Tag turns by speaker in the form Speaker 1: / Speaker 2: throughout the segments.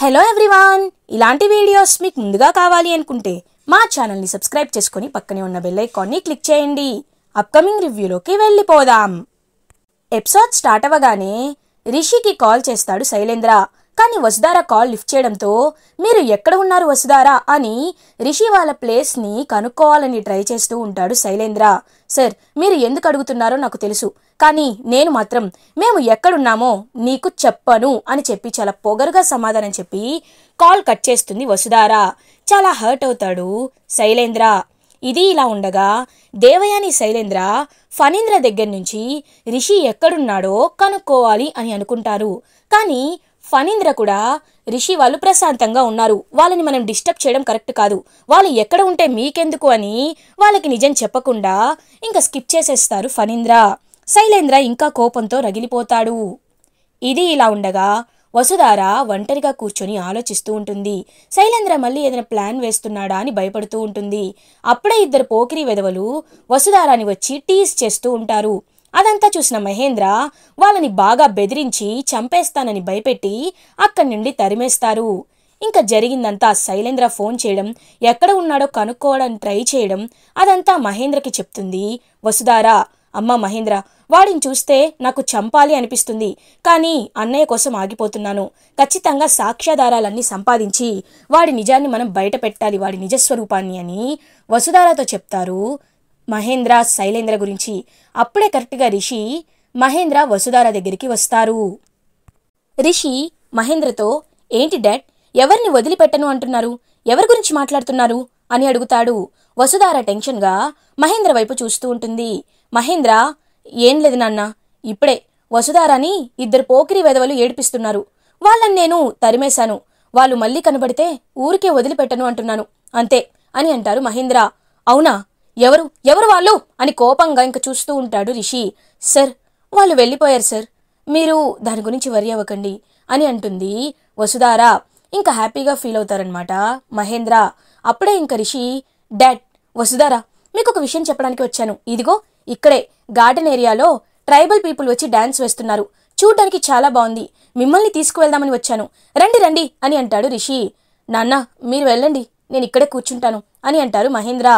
Speaker 1: hello everyone ఇలాంటి videos మీకు ముందుగా కావాలి అనుకుంటే మా ఛానల్ని సబ్స్క్రైబ్ చేసుకుని పక్కనే ఉన్న బెల్ ఐకాన్ని క్లిక్ చేయండి అప్కమింగ్ రివ్యూలోకి వెళ్ళిపోదాం ఎపిసోడ్ స్టార్ట్ అవ్వగానే రిషికి కాల్ చేస్తాడు శైలేంద్ర కానీ వసుధార కాల్ లిఫ్ట్ చేయడంతో మీరు ఎక్కడ ఉన్నారు వసుధార అని రిషి వాళ్ళ ప్లేస్ని కనుక్కోవాలని ట్రై చేస్తూ ఉంటాడు శైలేంద్ర సార్ మీరు ఎందుకు అడుగుతున్నారో నాకు తెలుసు కానీ నేను మాత్రం మేము ఎక్కడున్నామో నీకు చెప్పను అని చెప్పి చాలా పొగరుగా సమాధానం చెప్పి కాల్ కట్ చేస్తుంది వసుధారా చాలా హర్ట్ అవుతాడు శైలేంద్ర ఇది ఇలా ఉండగా దేవయాని శైలేంద్ర ఫణీంద్ర దగ్గర నుంచి రిషి ఎక్కడున్నాడో కనుక్కోవాలి అని అనుకుంటారు కానీ ఫణీంద్ర కూడా రిషి వాళ్ళు ప్రశాంతంగా ఉన్నారు వాళ్ళని మనం డిస్టర్బ్ చేయడం కరెక్ట్ కాదు వాళ్ళు ఎక్కడ ఉంటే మీకెందుకు అని వాళ్ళకి నిజం చెప్పకుండా ఇంకా స్కిప్ చేసేస్తారు ఫణీంద్ర శైలేంద్ర ఇంకా కోపంతో రగిలిపోతాడు ఇది ఇలా ఉండగా వసుధార ఒంటరిగా కూర్చొని ఆలోచిస్తూ ఉంటుంది శైలేంద్ర మళ్ళీ ఏదైనా ప్లాన్ వేస్తున్నాడా అని భయపడుతూ ఉంటుంది అప్పుడే ఇద్దరు పోకిరి వెధవలు వసుధారాని వచ్చి టీస్ చేస్తూ ఉంటారు అదంతా చూసిన మహేంద్ర వాళ్ళని బాగా బెదిరించి చంపేస్తానని భయపెట్టి అక్కడి నుండి తరిమేస్తారు ఇంకా జరిగిందంతా శైలేంద్ర ఫోన్ చేయడం ఎక్కడ ఉన్నాడో కనుక్కోవడానికి ట్రై చేయడం అదంతా మహేంద్రకి చెప్తుంది వసుధారా అమ్మ మహేంద్ర వాడిని చూస్తే నాకు చంపాలి అనిపిస్తుంది కానీ అన్నయ్య కోసం ఆగిపోతున్నాను ఖచ్చితంగా సాక్ష్యాధారాలన్నీ సంపాదించి వాడి నిజాన్ని మనం బయట పెట్టాలి వాడి నిజస్వరూపాన్ని అని వసుధారాతో చెప్తారు మహేంద్ర శైలేంద్ర గురించి అప్పుడే కరెక్ట్గా రిషి మహేంద్ర వసుధార దగ్గరికి వస్తారు రిషి మహేంద్రతో ఏంటి డాడ్ ఎవరిని వదిలిపెట్టను అంటున్నారు ఎవరి గురించి మాట్లాడుతున్నారు అని అడుగుతాడు వసుధార టెన్షన్గా మహేంద్ర వైపు చూస్తూ ఉంటుంది మహేంద్ర ఏం లేదు నాన్న ఇప్పుడే వసుధారాని ఇద్దరు పోకిరి వెదవలు ఏడిపిస్తున్నారు వాళ్ళని నేను తరిమేశాను వాళ్ళు మళ్ళీ కనబడితే ఊరికే వదిలిపెట్టను అంటున్నాను అంతే అని అంటారు మహేంద్ర అవునా ఎవరు ఎవరు వాళ్ళు అని కోపంగా ఇంక చూస్తూ ఉంటాడు రిషి సార్ వాళ్ళు వెళ్ళిపోయారు సార్ మీరు దాని గురించి వరి అవ్వకండి అని అంటుంది వసుధార ఇంకా హ్యాపీగా ఫీల్ అవుతారనమాట మహేంద్ర అప్పుడే ఇంక రిషి డాడ్ వసుధార మీకు ఒక విషయం చెప్పడానికి వచ్చాను ఇదిగో ఇక్కడే గార్డెన్ ఏరియాలో ట్రైబల్ పీపుల్ వచ్చి డ్యాన్స్ వేస్తున్నారు చూడ్డానికి చాలా బాగుంది మిమ్మల్ని తీసుకువెళ్దామని వచ్చాను రండి రండి అని అంటాడు రిషి నాన్న మీరు వెళ్ళండి నేను ఇక్కడే కూర్చుంటాను అని అంటారు మహేంద్ర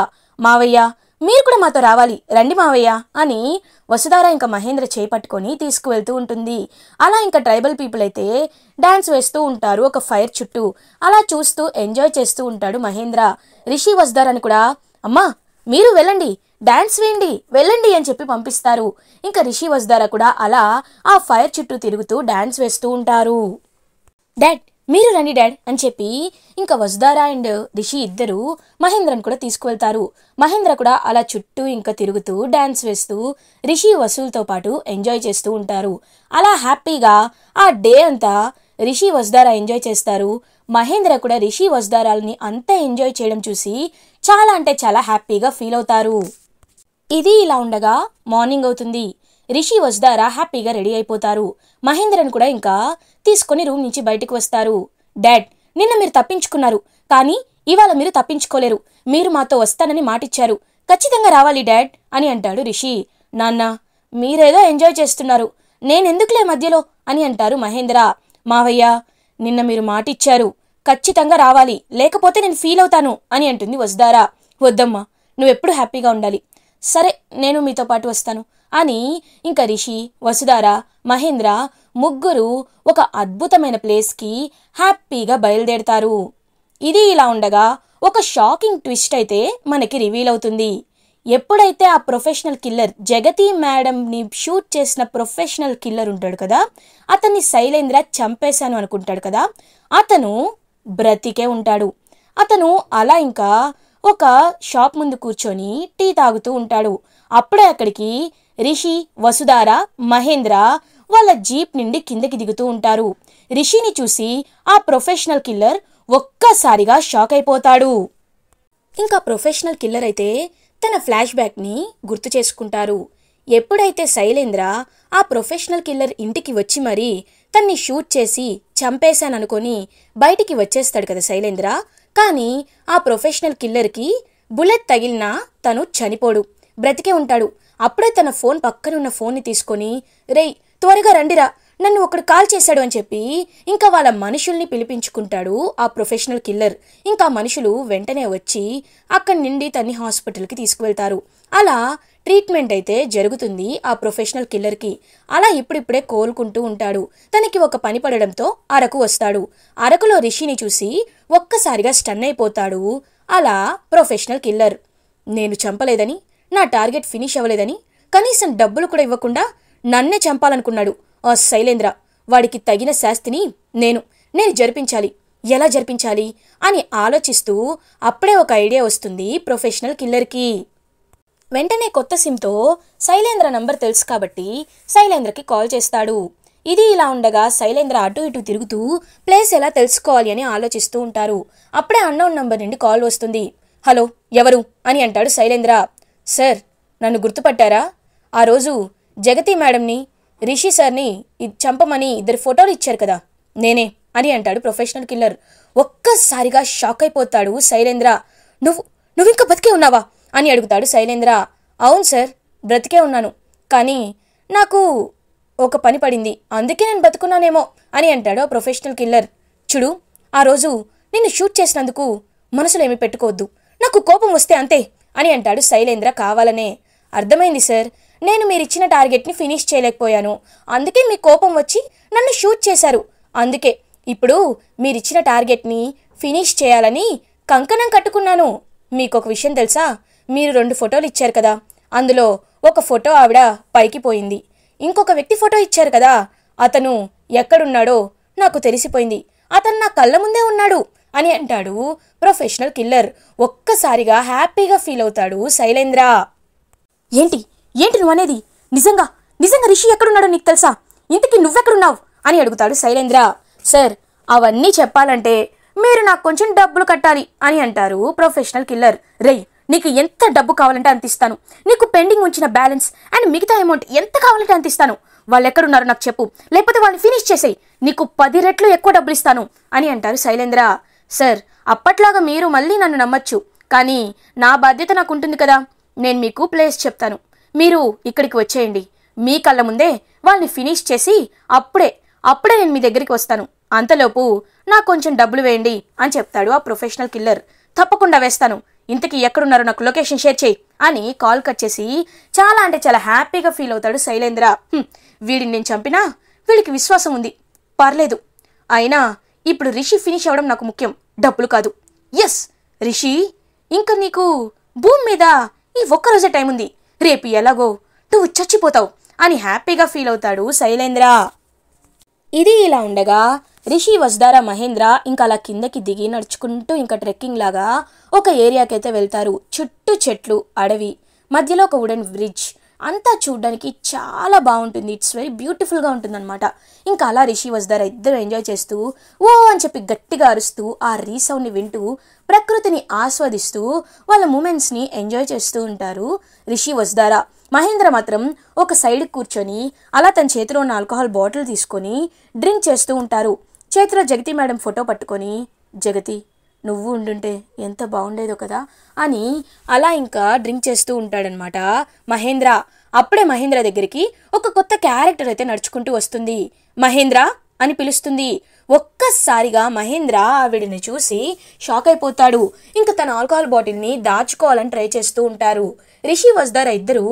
Speaker 1: మావయ్య మీరు కూడా మాతో రావాలి రండి మావయ్య అని వసుధార ఇంకా మహేంద్ర చేపట్టుకొని తీసుకువెళ్తూ ఉంటుంది అలా ఇంకా ట్రైబల్ పీపుల్ అయితే డాన్స్ వేస్తూ ఉంటారు ఒక ఫైర్ చుట్టూ అలా చూస్తూ ఎంజాయ్ చేస్తూ ఉంటాడు మహేంద్ర రిషి అని కూడా అమ్మా మీరు వెళ్ళండి డ్యాన్స్ వేయండి వెళ్ళండి అని చెప్పి పంపిస్తారు ఇంకా రిషి వజ్దారా కూడా అలా ఆ ఫైర్ చుట్టూ తిరుగుతూ డ్యాన్స్ వేస్తూ ఉంటారు డాడ్ మీరు రండి డాడ్ అని చెప్పి ఇంకా వసుదారా అండ్ రిషి ఇద్దరు మహేంద్రను కూడా తీసుకువెళ్తారు మహేంద్ర కూడా అలా చుట్టూ ఇంకా తిరుగుతూ డ్యాన్స్ వేస్తూ రిషి వసూల్తో పాటు ఎంజాయ్ చేస్తూ ఉంటారు అలా హ్యాపీగా ఆ డే అంతా రిషి వసుదారా ఎంజాయ్ చేస్తారు మహేంద్ర కూడా రిషి వసుదారాలని అంతా ఎంజాయ్ చేయడం చూసి చాలా అంటే చాలా హ్యాపీగా ఫీల్ అవుతారు ఇది ఇలా ఉండగా మార్నింగ్ అవుతుంది రిషి వజ్దారా హ్యాపీగా రెడీ అయిపోతారు మహేంద్రన్ కూడా ఇంకా తీసుకొని రూమ్ నుంచి బయటకు వస్తారు డాడ్ నిన్న మీరు తప్పించుకున్నారు కానీ ఇవాళ మీరు తప్పించుకోలేరు మీరు మాతో వస్తానని మాటిచ్చారు ఖచ్చితంగా రావాలి డాడ్ అని అంటాడు రిషి నాన్న మీరేదో ఎంజాయ్ చేస్తున్నారు నేనెందుకులే మధ్యలో అని అంటారు మహేంద్ర మావయ్య నిన్న మీరు మాటిచ్చారు ఖచ్చితంగా రావాలి లేకపోతే నేను ఫీల్ అవుతాను అని అంటుంది వసుదారా వద్దమ్మా నువ్వెప్పుడు హ్యాపీగా ఉండాలి సరే నేను మీతో పాటు వస్తాను అని ఇంకా రిషి వసుధార మహేంద్ర ముగ్గురు ఒక అద్భుతమైన ప్లేస్కి హ్యాపీగా బయలుదేరతారు ఇది ఇలా ఉండగా ఒక షాకింగ్ ట్విస్ట్ అయితే మనకి రివీల్ అవుతుంది ఎప్పుడైతే ఆ ప్రొఫెషనల్ కిల్లర్ జగతి మేడంని షూట్ చేసిన ప్రొఫెషనల్ కిల్లర్ ఉంటాడు కదా అతన్ని శైలేంద్ర చంపేశాను అనుకుంటాడు కదా అతను బ్రతికే ఉంటాడు అతను అలా ఇంకా ఒక షాప్ ముందు కూర్చొని టీ తాగుతూ ఉంటాడు అప్పుడే అక్కడికి రిషి వసుధార మహేంద్ర వాళ్ళ జీప్ నుండి కిందకి దిగుతూ ఉంటారు రిషిని చూసి ఆ ప్రొఫెషనల్ కిల్లర్ ఒక్కసారిగా షాక్ అయిపోతాడు ఇంకా ప్రొఫెషనల్ కిల్లర్ అయితే తన ఫ్లాష్ బ్యాక్ని గుర్తు చేసుకుంటారు ఎప్పుడైతే శైలేంద్ర ఆ ప్రొఫెషనల్ కిల్లర్ ఇంటికి వచ్చి మరీ తన్ని షూట్ చేసి చంపేశాననుకొని బయటికి వచ్చేస్తాడు కదా శైలేంద్ర కానీ ఆ ప్రొఫెషనల్ కిల్లర్కి బుల్లెట్ తగిలినా తను చనిపోడు బ్రతికే ఉంటాడు అప్పుడే తన ఫోన్ పక్కనున్న ఫోన్ని తీసుకొని రేయ్ త్వరగా రండిరా నన్ను ఒకడు కాల్ చేశాడు అని చెప్పి ఇంకా వాళ్ళ మనుషుల్ని పిలిపించుకుంటాడు ఆ ప్రొఫెషనల్ కిల్లర్ ఇంకా మనుషులు వెంటనే వచ్చి అక్కడి నుండి తన్ని హాస్పిటల్కి తీసుకువెళ్తారు అలా ట్రీట్మెంట్ అయితే జరుగుతుంది ఆ ప్రొఫెషనల్ కిల్లర్కి అలా ఇప్పుడిప్పుడే కోలుకుంటూ ఉంటాడు తనకి ఒక పని పడడంతో అరకు వస్తాడు అరకులో రిషిని చూసి ఒక్కసారిగా స్టన్ అయిపోతాడు అలా ప్రొఫెషనల్ కిల్లర్ నేను చంపలేదని నా టార్గెట్ ఫినిష్ అవ్వలేదని కనీసం డబ్బులు కూడా ఇవ్వకుండా నన్నే చంపాలనుకున్నాడు ఆ శైలేంద్ర వాడికి తగిన శాస్తిని నేను నేను జరిపించాలి ఎలా జరిపించాలి అని ఆలోచిస్తూ అప్పుడే ఒక ఐడియా వస్తుంది ప్రొఫెషనల్ కిల్లర్కి వెంటనే కొత్త సిమ్తో శైలేంద్ర నంబర్ తెలుసు కాబట్టి శైలేంద్రకి కాల్ చేస్తాడు ఇది ఇలా ఉండగా శైలేంద్ర అటు ఇటు తిరుగుతూ ప్లేస్ ఎలా తెలుసుకోవాలి అని ఆలోచిస్తూ ఉంటారు అప్పుడే అన్నౌన్ నంబర్ నుండి కాల్ వస్తుంది హలో ఎవరు అని అంటాడు శైలేంద్ర సార్ నన్ను గుర్తుపట్టారా ఆ రోజు జగతి మేడంని రిషి సార్ని చంపమని ఇద్దరు ఫోటోలు ఇచ్చారు కదా నేనే అని అంటాడు ప్రొఫెషనల్ కిల్లర్ ఒక్కసారిగా షాక్ అయిపోతాడు శైలేంద్ర నువ్వు నువ్వు ఇంకా బతికే ఉన్నావా అని అడుగుతాడు శైలేంద్ర అవును సార్ బ్రతికే ఉన్నాను కానీ నాకు ఒక పని పడింది అందుకే నేను బ్రతుకున్నానేమో అని అంటాడు ప్రొఫెషనల్ కిల్లర్ చూడు ఆ రోజు నిన్ను షూట్ చేసినందుకు మనసులో ఏమి పెట్టుకోవద్దు నాకు కోపం వస్తే అంతే అని అంటాడు శైలేంద్ర కావాలనే అర్థమైంది సార్ నేను మీరిచ్చిన టార్గెట్ని ఫినిష్ చేయలేకపోయాను అందుకే మీ కోపం వచ్చి నన్ను షూట్ చేశారు అందుకే ఇప్పుడు మీరిచ్చిన టార్గెట్ని ఫినిష్ చేయాలని కంకణం కట్టుకున్నాను మీకొక విషయం తెలుసా మీరు రెండు ఫోటోలు ఇచ్చారు కదా అందులో ఒక ఫోటో ఆవిడ పైకి పోయింది ఇంకొక వ్యక్తి ఫోటో ఇచ్చారు కదా అతను ఎక్కడున్నాడో నాకు తెలిసిపోయింది అతను నా కళ్ళ ముందే ఉన్నాడు అని అంటాడు ప్రొఫెషనల్ కిల్లర్ ఒక్కసారిగా హ్యాపీగా ఫీల్ అవుతాడు శైలేంద్ర ఏంటి ఏంటి నువ్వు అనేది నిజంగా నిజంగా రిషి ఎక్కడున్నాడో నీకు తెలుసా ఇంతకీ నువ్వెక్కడున్నావు అని అడుగుతాడు శైలేంద్ర సార్ అవన్నీ చెప్పాలంటే మీరు నాకు కొంచెం డబ్బులు కట్టాలి అని అంటారు ప్రొఫెషనల్ కిల్లర్ రై నీకు ఎంత డబ్బు కావాలంటే అంత ఇస్తాను నీకు పెండింగ్ ఉంచిన బ్యాలెన్స్ అండ్ మిగతా అమౌంట్ ఎంత కావాలంటే అంత ఇస్తాను వాళ్ళు ఎక్కడున్నారో నాకు చెప్పు లేకపోతే వాళ్ళని ఫినిష్ చేసేయి నీకు పది రెట్లు ఎక్కువ డబ్బులు ఇస్తాను అని అంటారు శైలేంద్ర సార్ అప్పట్లాగా మీరు మళ్ళీ నన్ను నమ్మచ్చు కానీ నా బాధ్యత నాకు ఉంటుంది కదా నేను మీకు ప్లేస్ చెప్తాను మీరు ఇక్కడికి వచ్చేయండి మీ కళ్ళ ముందే వాళ్ళని ఫినిష్ చేసి అప్పుడే అప్పుడే నేను మీ దగ్గరికి వస్తాను అంతలోపు నాకు కొంచెం డబ్బులు వేయండి అని చెప్తాడు ఆ ప్రొఫెషనల్ కిల్లర్ తప్పకుండా వేస్తాను ఇంతకీ ఎక్కడున్నారో నాకు లొకేషన్ షేర్ చేయి అని కాల్ కట్ చేసి చాలా అంటే చాలా హ్యాపీగా ఫీల్ అవుతాడు శైలేంద్ర వీడిని నేను చంపినా వీడికి విశ్వాసం ఉంది పర్లేదు అయినా ఇప్పుడు రిషి ఫినిష్ అవ్వడం నాకు ముఖ్యం డబ్బులు కాదు ఎస్ రిషి ఇంకా నీకు భూమి మీద ఈ ఒక్కరోజే టైం ఉంది రేపు ఎలాగో నువ్వు చచ్చిపోతావు అని హ్యాపీగా ఫీల్ అవుతాడు శైలేంద్ర ఇది ఇలా ఉండగా రిషి వస్దారా మహేంద్ర ఇంకా అలా కిందకి దిగి నడుచుకుంటూ ఇంకా ట్రెక్కింగ్ లాగా ఒక ఏరియాకైతే వెళ్తారు చుట్టూ చెట్లు అడవి మధ్యలో ఒక వుడెన్ బ్రిడ్జ్ అంతా చూడడానికి చాలా బాగుంటుంది ఇట్స్ వెరీ బ్యూటిఫుల్గా ఉంటుందన్నమాట ఇంకా అలా రిషి వస్దారా ఇద్దరు ఎంజాయ్ చేస్తూ ఓ అని చెప్పి గట్టిగా అరుస్తూ ఆ రీసౌండ్ని వింటూ ప్రకృతిని ఆస్వాదిస్తూ వాళ్ళ మూమెంట్స్ని ఎంజాయ్ చేస్తూ ఉంటారు రిషి వస్దారా మహేంద్ర మాత్రం ఒక సైడ్ కూర్చొని అలా తన చేతిలో ఉన్న ఆల్కహాల్ బాటిల్ తీసుకొని డ్రింక్ చేస్తూ ఉంటారు చేతిలో జగతి మేడం ఫోటో పట్టుకొని జగతి నువ్వు ఉండుంటే ఎంత బాగుండేదో కదా అని అలా ఇంకా డ్రింక్ చేస్తూ ఉంటాడనమాట మహేంద్ర అప్పుడే మహేంద్ర దగ్గరికి ఒక కొత్త క్యారెక్టర్ అయితే నడుచుకుంటూ వస్తుంది మహేంద్ర అని పిలుస్తుంది ఒక్కసారిగా మహేంద్ర ఆవిడిని చూసి షాక్ అయిపోతాడు ఇంకా తన ఆల్కహాల్ బాటిల్ని దాచుకోవాలని ట్రై చేస్తూ ఉంటారు రిషి వజ్దార్ ఇద్దరు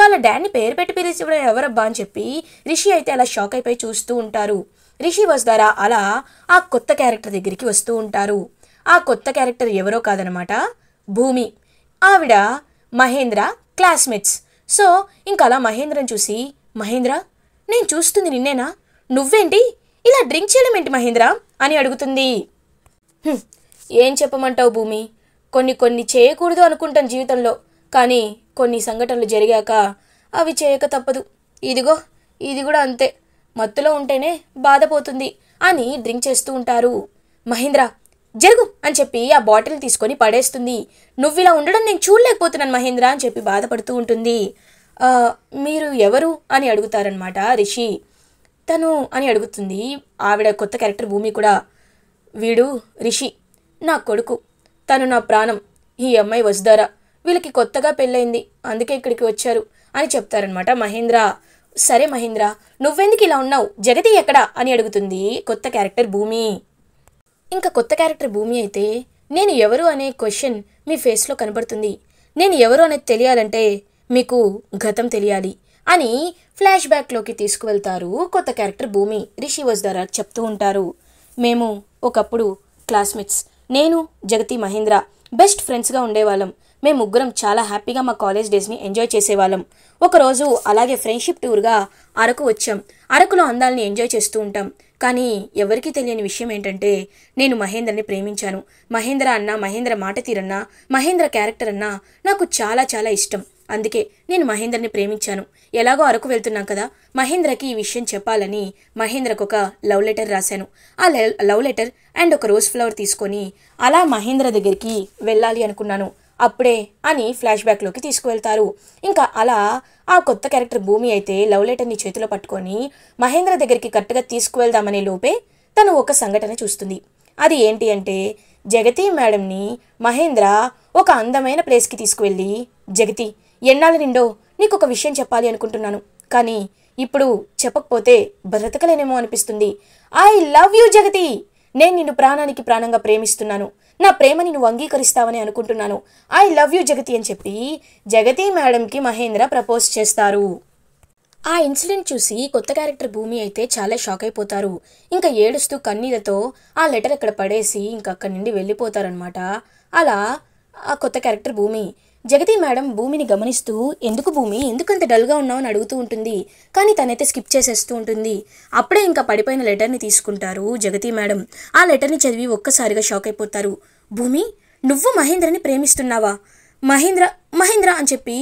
Speaker 1: వాళ్ళ డాడీని పేరు పెట్టి పిలిచి ఎవరబ్బా అని చెప్పి రిషి అయితే అలా షాక్ అయిపోయి చూస్తూ ఉంటారు రిషి ద్వారా అలా ఆ కొత్త క్యారెక్టర్ దగ్గరికి వస్తూ ఉంటారు ఆ కొత్త క్యారెక్టర్ ఎవరో కాదనమాట భూమి ఆవిడ మహేంద్ర క్లాస్మేట్స్ సో ఇంకా అలా మహేంద్రని చూసి మహేంద్ర నేను చూస్తుంది నిన్నేనా నువ్వేంటి ఇలా డ్రింక్ చేయడం ఏంటి మహేంద్ర అని అడుగుతుంది ఏం చెప్పమంటావు భూమి కొన్ని కొన్ని చేయకూడదు అనుకుంటాను జీవితంలో కానీ కొన్ని సంఘటనలు జరిగాక అవి చేయక తప్పదు ఇదిగో ఇది కూడా అంతే మత్తులో ఉంటేనే బాధపోతుంది అని డ్రింక్ చేస్తూ ఉంటారు మహేంద్ర జరుగు అని చెప్పి ఆ బాటిల్ తీసుకొని పడేస్తుంది నువ్వు ఇలా ఉండడం నేను చూడలేకపోతున్నాను మహేంద్ర అని చెప్పి బాధపడుతూ ఉంటుంది మీరు ఎవరు అని అడుగుతారనమాట రిషి తను అని అడుగుతుంది ఆవిడ కొత్త క్యారెక్టర్ భూమి కూడా వీడు రిషి నా కొడుకు తను నా ప్రాణం ఈ అమ్మాయి వసుధారా వీళ్ళకి కొత్తగా పెళ్ళైంది అందుకే ఇక్కడికి వచ్చారు అని చెప్తారనమాట మహేంద్ర సరే మహేంద్ర నువ్వెందుకు ఇలా ఉన్నావు జగతి ఎక్కడా అని అడుగుతుంది కొత్త క్యారెక్టర్ భూమి ఇంకా కొత్త క్యారెక్టర్ భూమి అయితే నేను ఎవరు అనే క్వశ్చన్ మీ ఫేస్లో కనబడుతుంది నేను ఎవరు అనేది తెలియాలంటే మీకు గతం తెలియాలి అని ఫ్లాష్ బ్యాక్లోకి తీసుకువెళ్తారు కొత్త క్యారెక్టర్ భూమి రిషి వస్ ద్వారా చెప్తూ ఉంటారు మేము ఒకప్పుడు క్లాస్మేట్స్ నేను జగతి మహేంద్ర బెస్ట్ ఫ్రెండ్స్గా ఉండేవాళ్ళం మేము ముగ్గురం చాలా హ్యాపీగా మా కాలేజ్ డేస్ని ఎంజాయ్ చేసేవాళ్ళం ఒకరోజు అలాగే ఫ్రెండ్షిప్ టూర్గా అరకు వచ్చాం అరకులో అందాలని ఎంజాయ్ చేస్తూ ఉంటాం కానీ ఎవరికీ తెలియని విషయం ఏంటంటే నేను మహేంద్రని ప్రేమించాను మహేంద్ర అన్న మహేంద్ర మాట తీరన్న మహేంద్ర క్యారెక్టర్ అన్న నాకు చాలా చాలా ఇష్టం అందుకే నేను మహేంద్రని ప్రేమించాను ఎలాగో అరకు వెళ్తున్నాం కదా మహేంద్రకి ఈ విషయం చెప్పాలని మహేంద్రకు ఒక లవ్ లెటర్ రాశాను ఆ లవ్ లెటర్ అండ్ ఒక రోజ్ ఫ్లవర్ తీసుకొని అలా మహేంద్ర దగ్గరికి వెళ్ళాలి అనుకున్నాను అప్పుడే అని ఫ్లాష్ బ్యాక్లోకి తీసుకువెళ్తారు ఇంకా అలా ఆ కొత్త క్యారెక్టర్ భూమి అయితే లవ్ లెటర్ని చేతిలో పట్టుకొని మహేంద్ర దగ్గరికి కరెక్ట్గా తీసుకువెళ్దామనే లోపే తను ఒక సంఘటన చూస్తుంది అది ఏంటి అంటే జగతి మేడంని మహేంద్ర ఒక అందమైన ప్లేస్కి తీసుకువెళ్ళి జగతి ఎన్నాళ్ళ నిండో నీకు ఒక విషయం చెప్పాలి అనుకుంటున్నాను కానీ ఇప్పుడు చెప్పకపోతే బ్రతకలేనేమో అనిపిస్తుంది ఐ లవ్ యూ జగతి నేను నిన్ను ప్రాణానికి ప్రాణంగా ప్రేమిస్తున్నాను నా ప్రేమని నువ్వు అంగీకరిస్తావని అనుకుంటున్నాను ఐ లవ్ యూ జగతి అని చెప్పి జగతి మేడంకి మహేంద్ర ప్రపోజ్ చేస్తారు ఆ ఇన్సిడెంట్ చూసి కొత్త క్యారెక్టర్ భూమి అయితే చాలా షాక్ అయిపోతారు ఇంకా ఏడుస్తూ కన్నీళ్లతో ఆ లెటర్ అక్కడ పడేసి ఇంకా అక్కడి నుండి వెళ్ళిపోతారనమాట అలా ఆ కొత్త క్యారెక్టర్ భూమి జగతి మేడం భూమిని గమనిస్తూ ఎందుకు భూమి ఎందుకంత డల్గా ఉన్నావు అని అడుగుతూ ఉంటుంది కానీ తనైతే స్కిప్ చేసేస్తూ ఉంటుంది అప్పుడే ఇంకా పడిపోయిన లెటర్ని తీసుకుంటారు జగతి మేడం ఆ లెటర్ని చదివి ఒక్కసారిగా షాక్ అయిపోతారు భూమి నువ్వు మహేంద్రని ప్రేమిస్తున్నావా మహేంద్ర మహేంద్ర అని చెప్పి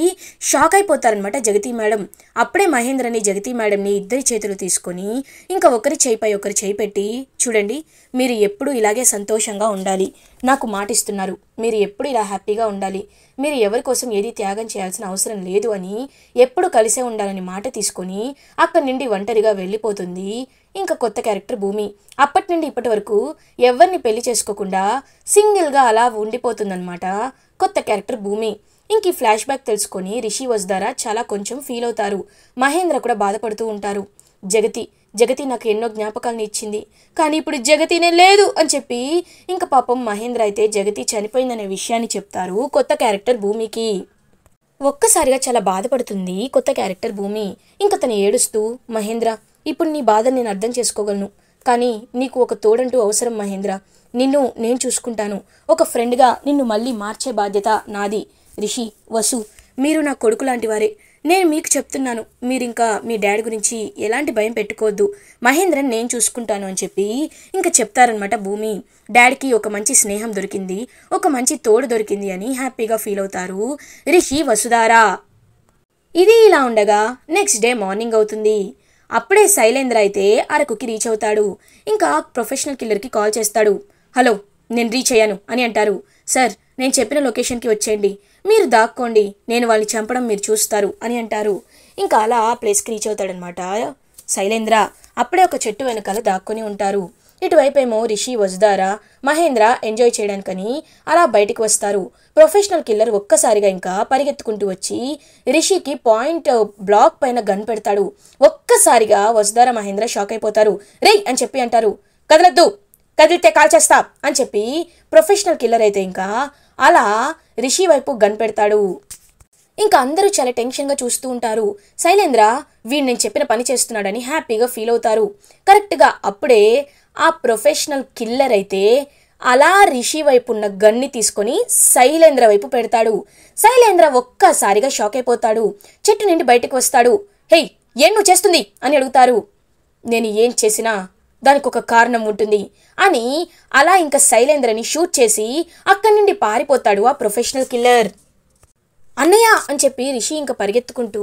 Speaker 1: షాక్ అయిపోతారనమాట జగతి మేడం అప్పుడే మహేంద్రని జగతి మేడంని ఇద్దరి చేతులు తీసుకొని ఇంకా ఒకరి చేయిపై ఒకరి చేయి పెట్టి చూడండి మీరు ఎప్పుడు ఇలాగే సంతోషంగా ఉండాలి నాకు మాటిస్తున్నారు మీరు ఎప్పుడు ఇలా హ్యాపీగా ఉండాలి మీరు ఎవరి కోసం ఏది త్యాగం చేయాల్సిన అవసరం లేదు అని ఎప్పుడు కలిసే ఉండాలని మాట తీసుకొని అక్కడి నుండి ఒంటరిగా వెళ్ళిపోతుంది ఇంకా కొత్త క్యారెక్టర్ భూమి అప్పటి నుండి ఇప్పటి వరకు ఎవరిని పెళ్లి చేసుకోకుండా సింగిల్గా అలా ఉండిపోతుందన్నమాట కొత్త క్యారెక్టర్ భూమి ఇంక ఈ ఫ్లాష్ బ్యాక్ తెలుసుకొని రిషి ద్వారా చాలా కొంచెం ఫీల్ అవుతారు మహేంద్ర కూడా బాధపడుతూ ఉంటారు జగతి జగతి నాకు ఎన్నో జ్ఞాపకాలను ఇచ్చింది కానీ ఇప్పుడు జగతినే లేదు అని చెప్పి ఇంకా పాపం మహేంద్ర అయితే జగతి చనిపోయిందనే విషయాన్ని చెప్తారు కొత్త క్యారెక్టర్ భూమికి ఒక్కసారిగా చాలా బాధపడుతుంది కొత్త క్యారెక్టర్ భూమి ఇంకా తను ఏడుస్తూ మహేంద్ర ఇప్పుడు నీ బాధ నేను అర్థం చేసుకోగలను కానీ నీకు ఒక తోడంటూ అవసరం మహేంద్ర నిన్ను నేను చూసుకుంటాను ఒక ఫ్రెండ్గా నిన్ను మళ్ళీ మార్చే బాధ్యత నాది రిషి వసు మీరు నా కొడుకు లాంటి వారే నేను మీకు చెప్తున్నాను మీరు ఇంకా మీ డాడీ గురించి ఎలాంటి భయం పెట్టుకోవద్దు మహేంద్రన్ నేను చూసుకుంటాను అని చెప్పి ఇంకా చెప్తారనమాట భూమి డాడీకి ఒక మంచి స్నేహం దొరికింది ఒక మంచి తోడు దొరికింది అని హ్యాపీగా ఫీల్ అవుతారు రిషి వసుధారా ఇది ఇలా ఉండగా నెక్స్ట్ డే మార్నింగ్ అవుతుంది అప్పుడే శైలేంద్ర అయితే అరకుకి రీచ్ అవుతాడు ఇంకా ప్రొఫెషనల్ కిల్లర్కి కాల్ చేస్తాడు హలో నేను రీచ్ అయ్యాను అని అంటారు సార్ నేను చెప్పిన లొకేషన్కి వచ్చేయండి మీరు దాక్కోండి నేను వాళ్ళని చంపడం మీరు చూస్తారు అని అంటారు ఇంకా అలా ఆ ప్లేస్కి రీచ్ అవుతాడనమాట శైలేంద్ర అప్పుడే ఒక చెట్టు వెనకాల దాక్కొని ఉంటారు ఇటువైపేమో రిషి వజుదారా మహేంద్ర ఎంజాయ్ చేయడానికని అలా బయటికి వస్తారు ప్రొఫెషనల్ కిల్లర్ ఒక్కసారిగా ఇంకా పరిగెత్తుకుంటూ వచ్చి రిషికి పాయింట్ బ్లాక్ పైన గన్ పెడతాడు ఒక్కసారిగా వజుదారా మహేంద్ర షాక్ అయిపోతారు రే అని చెప్పి అంటారు కదలద్దు కదిలితే కాల్ చేస్తా అని చెప్పి ప్రొఫెషనల్ కిల్లర్ అయితే ఇంకా అలా రిషి వైపు గన్ పెడతాడు ఇంకా అందరూ చాలా టెన్షన్గా చూస్తూ ఉంటారు శైలేంద్ర వీడు నేను చెప్పిన పని చేస్తున్నాడని హ్యాపీగా ఫీల్ అవుతారు కరెక్ట్గా అప్పుడే ఆ ప్రొఫెషనల్ కిల్లర్ అయితే అలా రిషి వైపు ఉన్న గన్ని తీసుకొని శైలేంద్ర వైపు పెడతాడు శైలేంద్ర ఒక్కసారిగా షాక్ అయిపోతాడు చెట్టు నుండి బయటకు వస్తాడు హెయ్ ఏం నువ్వు చేస్తుంది అని అడుగుతారు నేను ఏం చేసినా దానికి ఒక కారణం ఉంటుంది అని అలా ఇంకా శైలేంద్రని షూట్ చేసి అక్కడి నుండి పారిపోతాడు ఆ ప్రొఫెషనల్ కిల్లర్ అన్నయ్య అని చెప్పి రిషి ఇంకా పరిగెత్తుకుంటూ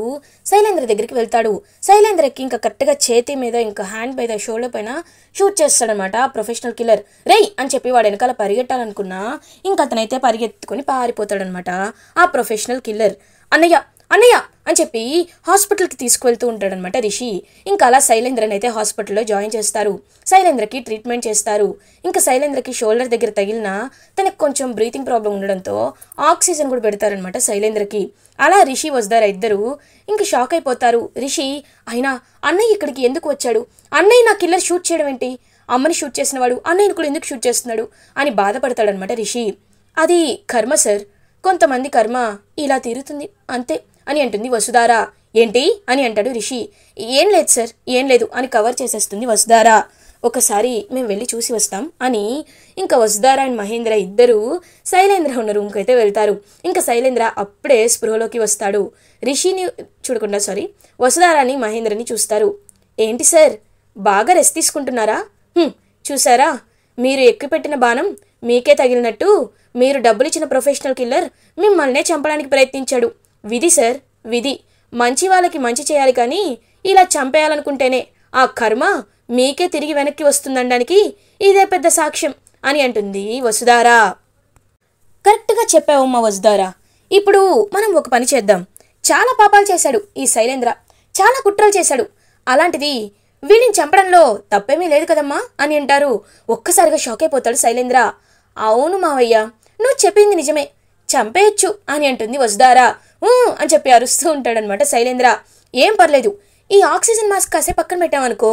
Speaker 1: శైలేంద్ర దగ్గరికి వెళ్తాడు శైలేంద్రకి ఇంకా కరెక్ట్గా చేతి మీద ఇంకా హ్యాండ్ మీద షోల్డర్ పైన షూట్ చేస్తాడనమాట ఆ ప్రొఫెషనల్ కిల్లర్ రే అని చెప్పి వాడు వెనకాల పరిగెట్టాలనుకున్నా ఇంకా అతనైతే పరిగెత్తుకొని పారిపోతాడనమాట ఆ ప్రొఫెషనల్ కిల్లర్ అన్నయ్య అన్నయ్య అని చెప్పి హాస్పిటల్కి తీసుకువెళ్తూ ఉంటాడనమాట రిషి ఇంకా అలా శైలేంద్రని అయితే హాస్పిటల్లో జాయిన్ చేస్తారు శైలేంద్రకి ట్రీట్మెంట్ చేస్తారు ఇంకా శైలేంద్రకి షోల్డర్ దగ్గర తగిలిన తనకు కొంచెం బ్రీతింగ్ ప్రాబ్లం ఉండడంతో ఆక్సిజన్ కూడా పెడతారనమాట శైలేంద్రకి అలా రిషి వస్తారు ఇద్దరు ఇంకా షాక్ అయిపోతారు రిషి అయినా అన్నయ్య ఇక్కడికి ఎందుకు వచ్చాడు అన్నయ్య నా కిల్లర్ షూట్ చేయడం ఏంటి అమ్మని షూట్ చేసిన వాడు అన్నయ్యను కూడా ఎందుకు షూట్ చేస్తున్నాడు అని బాధపడతాడనమాట రిషి అది కర్మ సార్ కొంతమంది కర్మ ఇలా తీరుతుంది అంతే అని అంటుంది వసుధార ఏంటి అని అంటాడు రిషి ఏం లేదు సార్ ఏం లేదు అని కవర్ చేసేస్తుంది వసుధార ఒకసారి మేము వెళ్ళి చూసి వస్తాం అని ఇంకా వసుధార అండ్ మహేంద్ర ఇద్దరూ శైలేంద్ర ఉన్న రూమ్కి అయితే వెళ్తారు ఇంకా శైలేంద్ర అప్పుడే స్పృహలోకి వస్తాడు రిషిని చూడకుండా సారీ వసుధారాని మహేంద్రని చూస్తారు ఏంటి సార్ బాగా రెస్ట్ తీసుకుంటున్నారా చూసారా మీరు పెట్టిన బాణం మీకే తగిలినట్టు మీరు డబ్బులిచ్చిన ప్రొఫెషనల్ కిల్లర్ మిమ్మల్నే చంపడానికి ప్రయత్నించాడు విధి సార్ విధి మంచి వాళ్ళకి మంచి చేయాలి కానీ ఇలా చంపేయాలనుకుంటేనే ఆ కర్మ మీకే తిరిగి వెనక్కి వస్తుందనడానికి ఇదే పెద్ద సాక్ష్యం అని అంటుంది వసుధారా కరెక్ట్గా చెప్పావమ్మా వసుధారా ఇప్పుడు మనం ఒక పని చేద్దాం చాలా పాపాలు చేశాడు ఈ శైలేంద్ర చాలా కుట్రలు చేశాడు అలాంటిది వీళ్ళని చంపడంలో తప్పేమీ లేదు కదమ్మా అని అంటారు ఒక్కసారిగా షాక్ అయిపోతాడు శైలేంద్ర అవును మావయ్య నువ్వు చెప్పింది నిజమే చంపేయచ్చు అని అంటుంది వసుధారా అని చెప్పి అరుస్తూ ఉంటాడనమాట శైలేంద్ర ఏం పర్లేదు ఈ ఆక్సిజన్ మాస్క్ కాసేపు పక్కన పెట్టామనుకో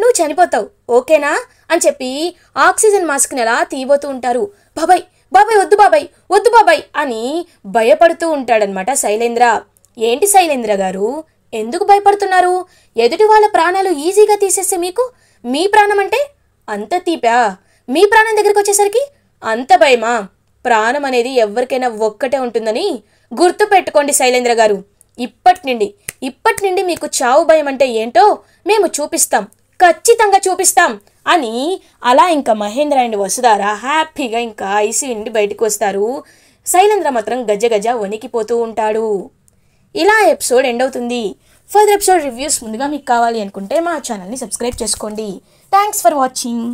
Speaker 1: నువ్వు చనిపోతావు ఓకేనా అని చెప్పి ఆక్సిజన్ మాస్క్ని అలా తీయబోతూ ఉంటారు బాబాయ్ బాబాయ్ వద్దు బాబాయ్ వద్దు బాబాయ్ అని భయపడుతూ ఉంటాడనమాట శైలేంద్ర ఏంటి శైలేంద్ర గారు ఎందుకు భయపడుతున్నారు ఎదుటి వాళ్ళ ప్రాణాలు ఈజీగా తీసేస్తే మీకు మీ ప్రాణం అంటే అంత తీపా మీ ప్రాణం దగ్గరికి వచ్చేసరికి అంత భయమా ప్రాణం అనేది ఎవరికైనా ఒక్కటే ఉంటుందని గుర్తు పెట్టుకోండి శైలేంద్ర గారు ఇప్పటి నుండి ఇప్పటి నుండి మీకు చావు భయం అంటే ఏంటో మేము చూపిస్తాం ఖచ్చితంగా చూపిస్తాం అని అలా ఇంకా మహేంద్ర అండ్ వసుధార హ్యాపీగా ఇంకా ఐసీ నుండి బయటకు వస్తారు శైలేంద్ర మాత్రం గజ గజ వణికిపోతూ ఉంటాడు ఇలా ఎపిసోడ్ ఎండ్ అవుతుంది ఫర్దర్ ఎపిసోడ్ రివ్యూస్ ముందుగా మీకు కావాలి అనుకుంటే మా ఛానల్ని సబ్స్క్రైబ్ చేసుకోండి థ్యాంక్స్ ఫర్ వాచింగ్